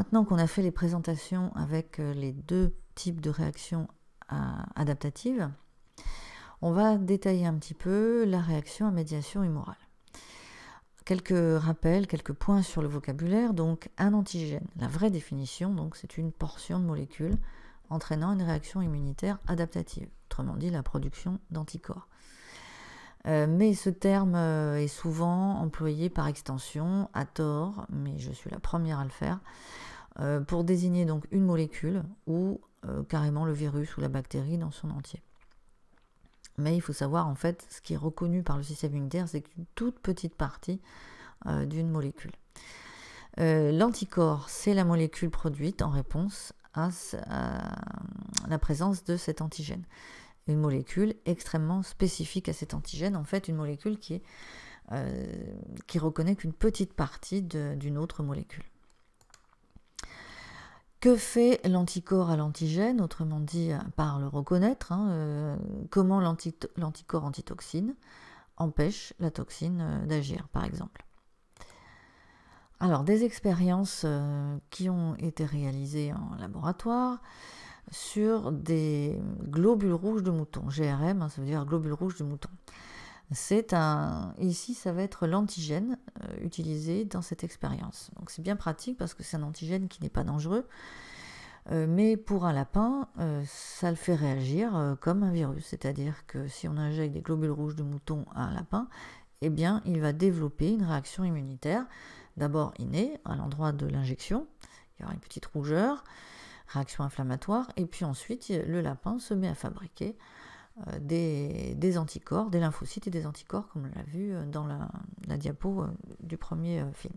Maintenant qu'on a fait les présentations avec euh, les deux types de réactions euh, adaptatives, on va détailler un petit peu la réaction à médiation humorale. Quelques rappels, quelques points sur le vocabulaire. Donc, un antigène, la vraie définition, donc c'est une portion de molécule entraînant une réaction immunitaire adaptative, autrement dit la production d'anticorps. Euh, mais ce terme est souvent employé par extension, à tort, mais je suis la première à le faire, euh, pour désigner donc une molécule ou euh, carrément le virus ou la bactérie dans son entier. Mais il faut savoir en fait ce qui est reconnu par le système immunitaire, c'est qu'une toute petite partie euh, d'une molécule. L'anticorps, c'est la molécule produite en réponse à, la présence de cet antigène. Une molécule extrêmement spécifique à cet antigène, en fait une molécule qui qui reconnaît qu'une petite partie d'une autre molécule. Que fait l'anticorps à l'antigène Autrement dit, par le reconnaître, hein, euh, comment l'anticorps antitoxine empêche la toxine euh, d'agir, par exemple. Alors, des expériences euh, qui ont été réalisées en laboratoire sur des globules rouges de mouton, GRM, hein, ça veut dire globules rouges de mouton. C'est un ici ça va être l'antigène euh, utilisé dans cette expérience. Donc c'est bien pratique parce que c'est un antigène qui n'est pas dangereux, euh, mais pour un lapin euh, ça le fait réagir comme un virus, c'est-à-dire que si on injecte des globules rouges de mouton à un lapin, eh bien il va développer une réaction immunitaire, d'abord innée à l'endroit de l'injection, il y aura une petite rougeur, réaction inflammatoire, et puis ensuite le lapin se met à fabriquer euh, des, anticorps, des lymphocytes et des anticorps, comme on l'a vu euh, dans la, diapo euh, du premier film.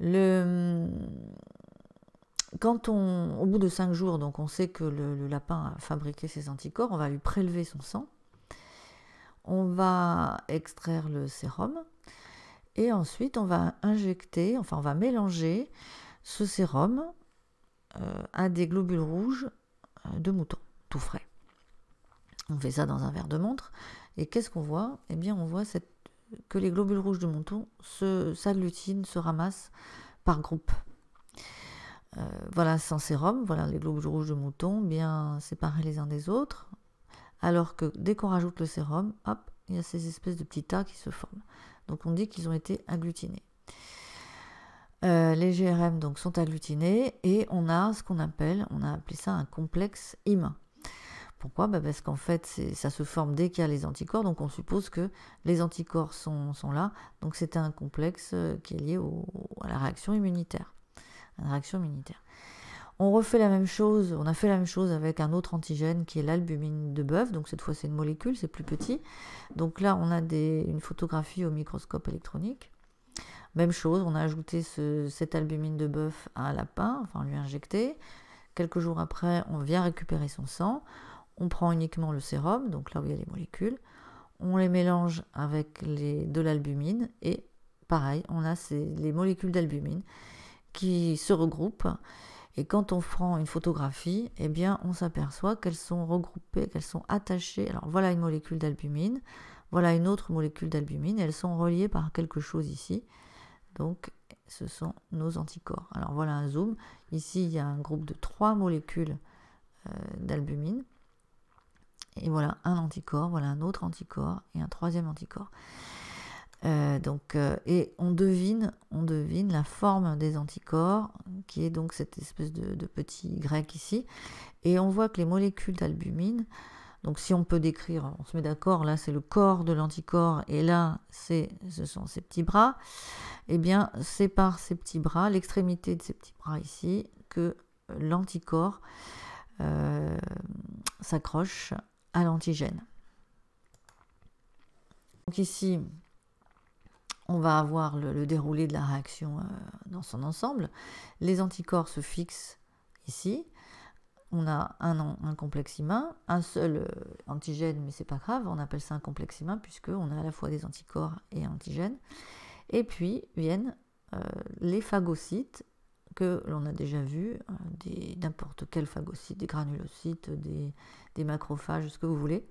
Le, hum, quand on, au bout de 5 jours, donc on sait que le, lapin a fabriqué ses anticorps, on va lui prélever son sang, on va extraire le sérum, et ensuite on va injecter, enfin on va mélanger ce sérum à des globules rouges de mouton, tout frais. On fait ça dans un verre de montre. Et qu'est-ce qu'on voit Eh bien, on voit que les globules rouges de mouton s'agglutinent, se, ramassent par groupe. Euh, voilà, sans sérum, voilà les globules rouges de mouton bien séparés les uns des autres. Alors que dès qu'on rajoute le sérum, hop, il y a ces espèces de petits tas qui se forment. Donc on dit qu'ils ont été agglutinés. Euh, les GRM donc sont agglutinés et on a ce qu'on appelle, on a appelé ça un complexe IMA. Pourquoi bah, Parce qu'en fait, ça se forme dès qu'il y a les anticorps, donc on suppose que les anticorps sont, là, donc c'est un complexe euh, qui est lié à la réaction immunitaire. réaction immunitaire. On refait la même chose, on a fait la même chose avec un autre antigène qui est l'albumine de bœuf, donc cette fois c'est une molécule, c'est plus petit. Donc là on a une photographie au microscope électronique. Même chose, on a ajouté cette albumine de bœuf à un lapin, enfin lui injecter. injecté. Quelques jours après, on vient récupérer son sang. On prend uniquement le sérum, donc là où il y a les molécules, on les mélange avec de l'albumine et pareil, on a les molécules d'albumine qui se regroupent. Et quand on prend une photographie, eh bien, on s'aperçoit qu'elles sont regroupées, qu'elles sont attachées. Alors voilà une molécule d'albumine, voilà une autre molécule d'albumine, elles sont reliées par quelque chose ici. Donc ce sont nos anticorps. Alors voilà un zoom. Ici, il y a un groupe de trois molécules euh, d'albumine et voilà un anticorps, voilà un autre anticorps et un troisième anticorps. Euh, donc, euh, et on devine, on devine la forme des anticorps, qui est donc cette espèce de, petit Y ici. Et on voit que les molécules d'albumine, donc si on peut décrire, on se met d'accord, là c'est le corps de l'anticorps, et là c'est, ce sont ces petits bras, et eh bien c'est par ces petits bras, l'extrémité de ces petits bras ici, que l'anticorps euh, s'accroche à l'antigène. Donc ici, on va avoir le, déroulé de la réaction euh, dans son ensemble. Les anticorps se fixent ici. On a un, un complexe humain, un seul euh, antigène, mais c'est pas grave, on appelle ça un complexe humain on a à la fois des anticorps et antigènes. Et puis viennent euh, les phagocytes que l'on a déjà vu, des n'importe quel phagocyte, des granulocytes, des, des macrophages, ce que vous voulez,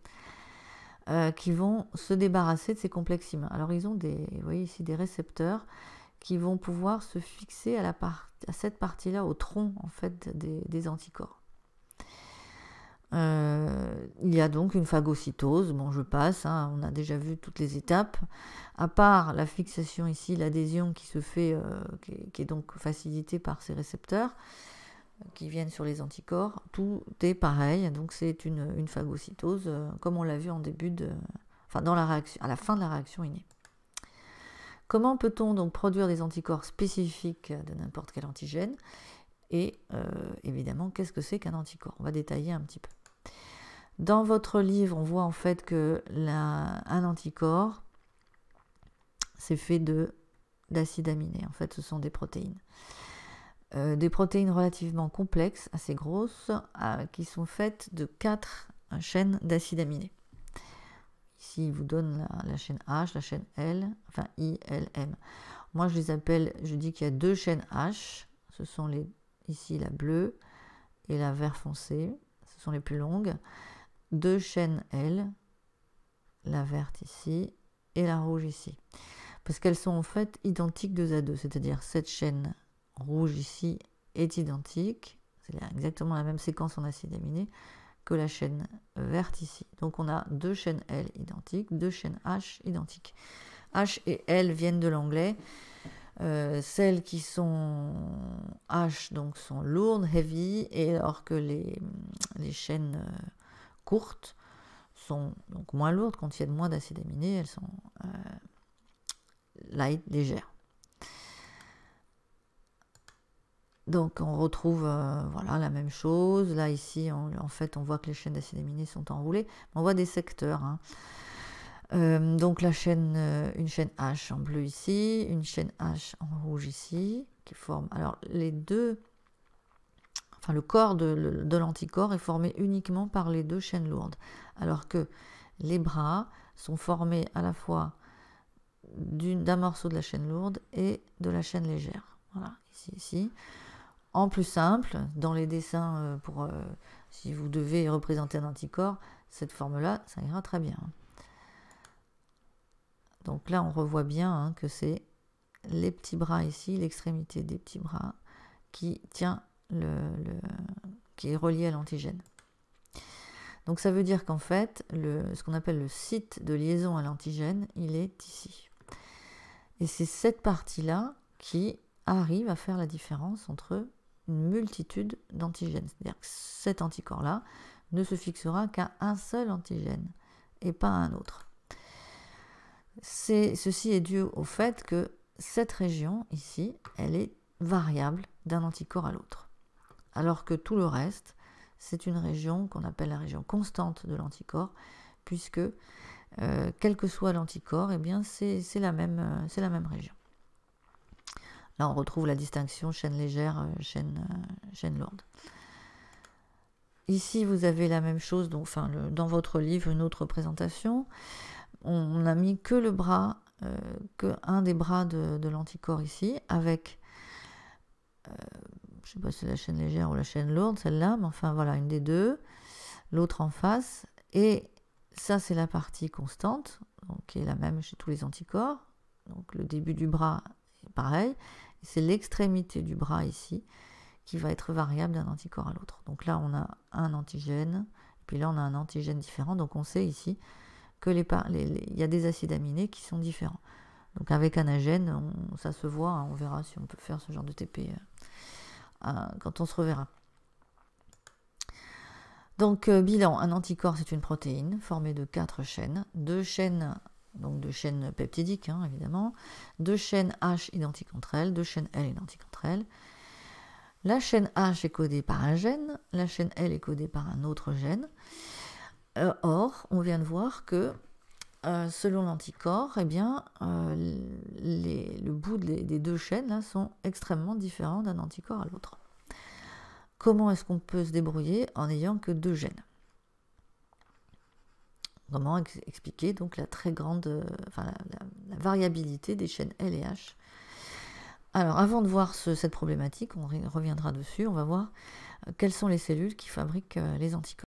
euh, qui vont se débarrasser de ces complexes humains. Alors ils ont des, ici des récepteurs qui vont pouvoir se fixer à, la à cette partie-là, au tronc en fait des, anticorps. Euh, il y a donc une phagocytose, bon je passe, hein, on a déjà vu toutes les étapes, à part la fixation ici, l'adhésion qui se fait, euh, qui, est, donc facilitée par ces récepteurs, qui viennent sur les anticorps, tout est pareil. Donc c'est une, phagocytose, euh, comme on l'a vu en début de, dans la réaction, à la fin de la réaction innée. Comment peut-on donc produire des anticorps spécifiques de n'importe quel antigène Et euh, évidemment, qu'est-ce que c'est qu'un anticorps On va détailler un petit peu. Dans votre livre, on voit en fait que un anticorps, c'est fait de d'acides aminés. En fait, ce sont des protéines. Euh, des protéines relativement complexes, assez grosses, euh, qui sont faites de quatre euh, chaînes d'acides aminés. Ici, il vous donne la, chaîne H, la chaîne L, enfin I, L, M. Moi, je les appelle, je dis qu'il y a deux chaînes H. Ce sont les, ici la bleue et la vert foncé. Ce sont les plus longues. Deux chaînes L, la verte ici et la rouge ici. Parce qu'elles sont en fait identiques deux à deux, c'est-à-dire cette chaîne rouge ici est identique, c'est exactement la même séquence en acide aminé que la chaîne verte ici. Donc on a deux chaînes L identiques, deux chaînes H identiques. H et L viennent de l'anglais. Euh, celles qui sont H donc sont lourdes, heavy, et alors que les, les chaînes euh, courtes sont donc moins lourdes, contiennent moins d'acides aminés, elles sont euh, light, légères. Donc on retrouve euh, voilà, la même chose. Là ici, en fait, on voit que les chaînes d'acide sont enroulées. On voit des secteurs. Hein. Euh, donc la chaîne, euh, une chaîne H en bleu ici, une chaîne H en rouge ici, qui forme. Alors les deux, enfin le corps de, de l'anticorps est formé uniquement par les deux chaînes lourdes, alors que les bras sont formés à la fois d'un morceau de la chaîne lourde et de la chaîne légère. Voilà, ici, ici en plus simple, dans les dessins, euh, pour, euh, si vous devez représenter un anticorps, cette forme-là, ça ira très bien. Donc là, on revoit bien hein, que c'est les petits bras ici, l'extrémité des petits bras, qui tient le, qui est relié à l'antigène. Donc ça veut dire qu'en fait, le, ce qu'on appelle le site de liaison à l'antigène, il est ici. Et c'est cette partie-là qui arrive à faire la différence entre multitude d'antigènes. C'est-à-dire que cet anticorps-là ne se fixera qu'à un seul antigène et pas à un autre. ceci est dû au fait que cette région ici, elle est variable d'un anticorps à l'autre. Alors que tout le reste, c'est une région qu'on appelle la région constante de l'anticorps, puisque euh, quel que soit l'anticorps, eh bien c'est la, euh, la même région. Là, on retrouve la distinction chaîne légère, euh, chaîne, euh, chaîne lourde. Ici, vous avez la même chose, donc, enfin, dans votre livre, une autre présentation. On n'a mis que le bras, euh, que un des bras de, l'anticorps ici, avec, je ne sais pas si c'est la chaîne légère ou la chaîne lourde, celle-là, mais enfin voilà, une des deux, l'autre en face, et ça c'est la partie constante, donc qui est la même chez tous les anticorps, donc le début du bras pareil, c'est l'extrémité du bras ici qui va être variable d'un anticorps à l'autre. Donc là, on a un antigène, puis là, on a un antigène différent. Donc on sait ici que les, y a des acides aminés qui sont différents. Donc avec un agène, ça se voit. Hein, on verra si on peut faire ce genre de TP euh, quand on se reverra. Donc euh, bilan, un anticorps c'est une protéine formée de quatre chaînes, deux chaînes donc deux chaînes peptidiques, hein, évidemment, deux chaînes H identiques entre elles, deux chaînes L identiques entre elles. La chaîne H est codée par un gène, la chaîne L est codée par un autre gène. Euh, or, on vient de voir que euh, selon l'anticorps, eh bien, euh, le bout des, deux chaînes sont extrêmement différents d'un anticorps à l'autre. Comment est-ce qu'on peut se débrouiller en n'ayant que deux gènes Comment expliquer donc la très grande, euh, enfin, la, variabilité des chaînes L et H alors, avant de voir cette problématique, on reviendra dessus, on va voir euh, quelles sont les cellules qui fabriquent euh, les anticorps.